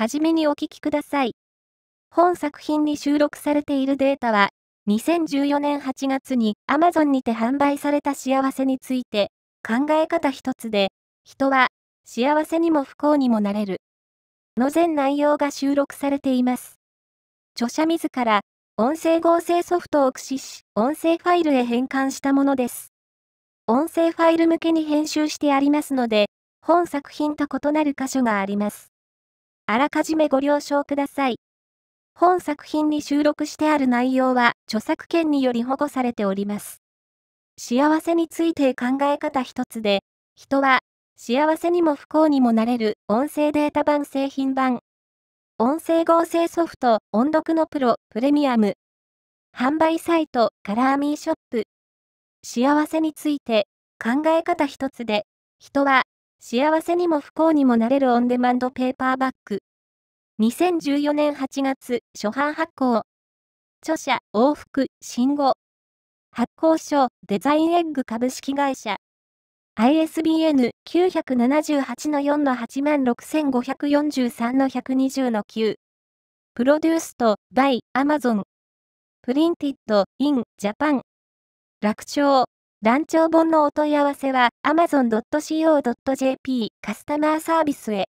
はじめにお聞きください。本作品に収録されているデータは、2014年8月に Amazon にて販売された幸せについて、考え方一つで、人は幸せにも不幸にもなれる。の全内容が収録されています。著者自ら、音声合成ソフトを駆使し、音声ファイルへ変換したものです。音声ファイル向けに編集してありますので、本作品と異なる箇所があります。あらかじめご了承ください。本作品に収録してある内容は著作権により保護されております。幸せについて考え方一つで、人は幸せにも不幸にもなれる音声データ版製品版。音声合成ソフト音読のプロプレミアム。販売サイトカラーミーショップ。幸せについて考え方一つで、人は幸せにも不幸にもなれるオンデマンドペーパーバッグ。2014年8月、初版発行。著者、往復、新語。発行書、デザインエッグ株式会社。ISBN 978-4-86543-120-9。プロデュースとバイ、アマゾン。プリンティッドイン、ジャパン。楽長。団長本のお問い合わせは amazon.co.jp カスタマーサービスへ。